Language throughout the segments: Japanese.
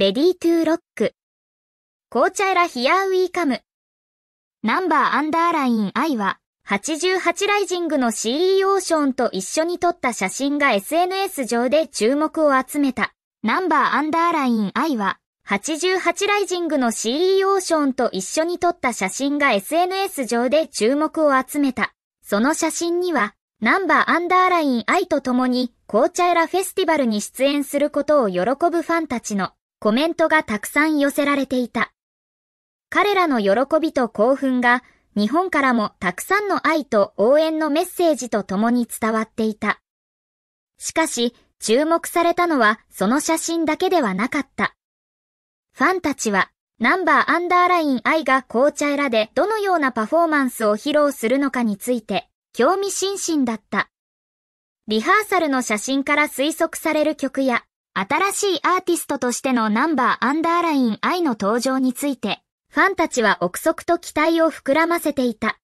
レディートゥーロック。紅茶ラヒアウィーカム。ナンバーアンダーライン I は、88ライジングの CEO ショーンと一緒に撮った写真が SNS 上で注目を集めた。ナンバーアンダーライン I は、88ライジングの CEO ショーンと一緒に撮った写真が SNS 上で注目を集めた。その写真には、ナンバーアンダーライン I と共に、紅茶エラフェスティバルに出演することを喜ぶファンたちのコメントがたくさん寄せられていた。彼らの喜びと興奮が日本からもたくさんの愛と応援のメッセージと共に伝わっていた。しかし注目されたのはその写真だけではなかった。ファンたちはナンバーアンダーライン愛が紅茶選でどのようなパフォーマンスを披露するのかについて興味津々だった。リハーサルの写真から推測される曲や新しいアーティストとしてのナンバーアンダーライン I の登場について、ファンたちは憶測と期待を膨らませていた。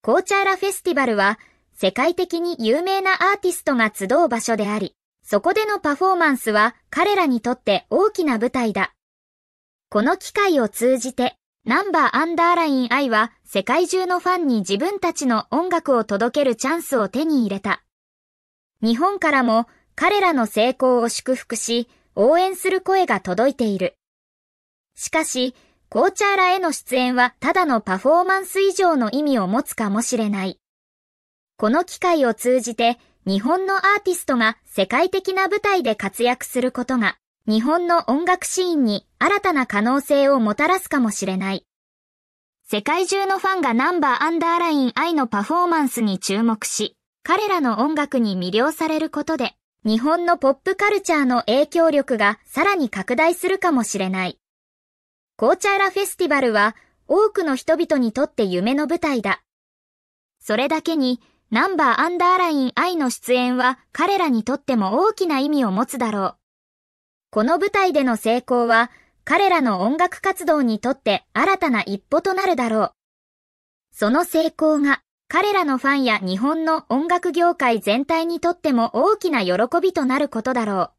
コーチャーラフェスティバルは、世界的に有名なアーティストが集う場所であり、そこでのパフォーマンスは彼らにとって大きな舞台だ。この機会を通じて、ナンバーアンダーライン I は世界中のファンに自分たちの音楽を届けるチャンスを手に入れた。日本からも彼らの成功を祝福し、応援する声が届いている。しかし、コーチャーラへの出演はただのパフォーマンス以上の意味を持つかもしれない。この機会を通じて、日本のアーティストが世界的な舞台で活躍することが、日本の音楽シーンに新たな可能性をもたらすかもしれない。世界中のファンがナンバーアンダーライン愛のパフォーマンスに注目し、彼らの音楽に魅了されることで、日本のポップカルチャーの影響力がさらに拡大するかもしれない。紅茶ラフェスティバルは多くの人々にとって夢の舞台だ。それだけに、ナンバーアンダーライン愛の出演は彼らにとっても大きな意味を持つだろう。この舞台での成功は彼らの音楽活動にとって新たな一歩となるだろう。その成功が彼らのファンや日本の音楽業界全体にとっても大きな喜びとなることだろう。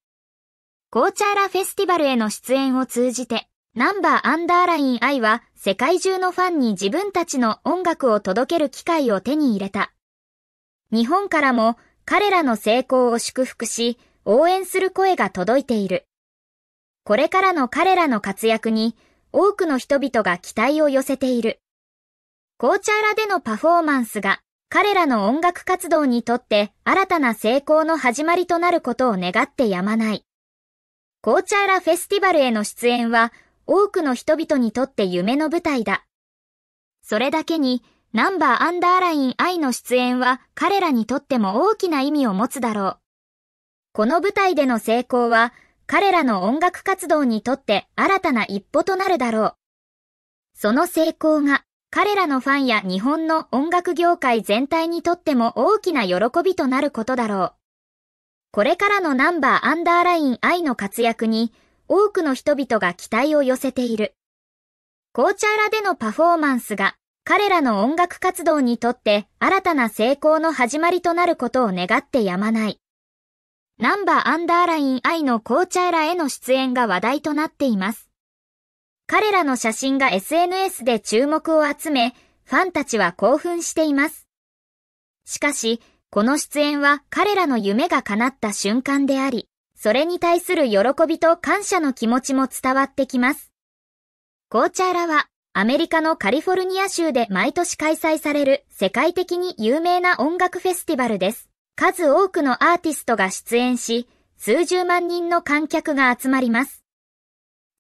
コーチャーラフェスティバルへの出演を通じて、ナンバーアンダーラインアイは世界中のファンに自分たちの音楽を届ける機会を手に入れた。日本からも彼らの成功を祝福し、応援する声が届いている。これからの彼らの活躍に多くの人々が期待を寄せている。コーチャーラでのパフォーマンスが彼らの音楽活動にとって新たな成功の始まりとなることを願ってやまない。コーチャーラフェスティバルへの出演は多くの人々にとって夢の舞台だ。それだけにナンバーアンダーライン愛の出演は彼らにとっても大きな意味を持つだろう。この舞台での成功は彼らの音楽活動にとって新たな一歩となるだろう。その成功が彼らのファンや日本の音楽業界全体にとっても大きな喜びとなることだろう。これからのナンバーアンダーライン I の活躍に多くの人々が期待を寄せている。コーチャーラでのパフォーマンスが彼らの音楽活動にとって新たな成功の始まりとなることを願ってやまない。ナンバーアンダーライン I のコーチャーラへの出演が話題となっています。彼らの写真が SNS で注目を集め、ファンたちは興奮しています。しかし、この出演は彼らの夢が叶った瞬間であり、それに対する喜びと感謝の気持ちも伝わってきます。コーチャーラはアメリカのカリフォルニア州で毎年開催される世界的に有名な音楽フェスティバルです。数多くのアーティストが出演し、数十万人の観客が集まります。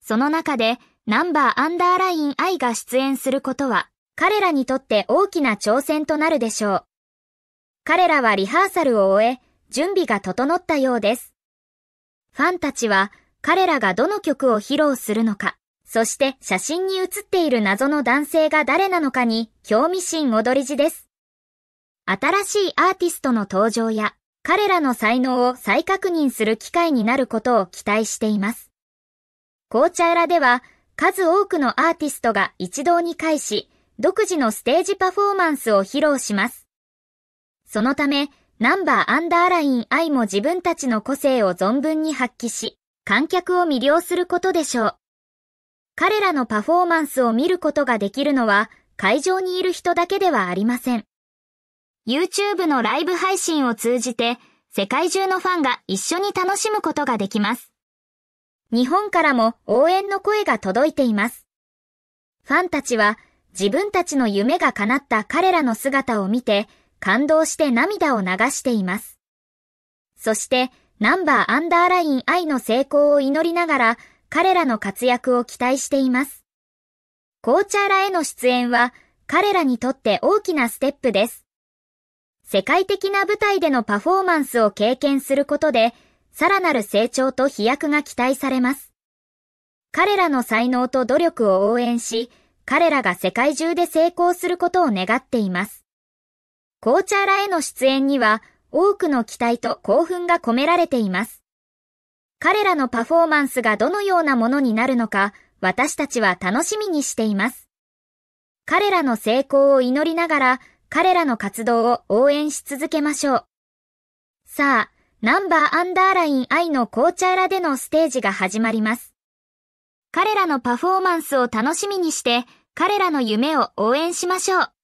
その中でナンバーアンダーライン I が出演することは、彼らにとって大きな挑戦となるでしょう。彼らはリハーサルを終え、準備が整ったようです。ファンたちは、彼らがどの曲を披露するのか、そして写真に写っている謎の男性が誰なのかに興味深踊り地です。新しいアーティストの登場や、彼らの才能を再確認する機会になることを期待しています。紅茶エラでは、数多くのアーティストが一堂に会し、独自のステージパフォーマンスを披露します。そのため、ナンバーアンダーライン愛も自分たちの個性を存分に発揮し、観客を魅了することでしょう。彼らのパフォーマンスを見ることができるのは、会場にいる人だけではありません。YouTube のライブ配信を通じて、世界中のファンが一緒に楽しむことができます。日本からも応援の声が届いています。ファンたちは自分たちの夢が叶った彼らの姿を見て感動して涙を流しています。そしてナンバーアンダーライン愛の成功を祈りながら彼らの活躍を期待しています。コーチャーラへの出演は彼らにとって大きなステップです。世界的な舞台でのパフォーマンスを経験することでさらなる成長と飛躍が期待されます。彼らの才能と努力を応援し、彼らが世界中で成功することを願っています。コーチャーラへの出演には、多くの期待と興奮が込められています。彼らのパフォーマンスがどのようなものになるのか、私たちは楽しみにしています。彼らの成功を祈りながら、彼らの活動を応援し続けましょう。さあ、ナンバーアンダーライン I の紅茶裏でのステージが始まります。彼らのパフォーマンスを楽しみにして、彼らの夢を応援しましょう。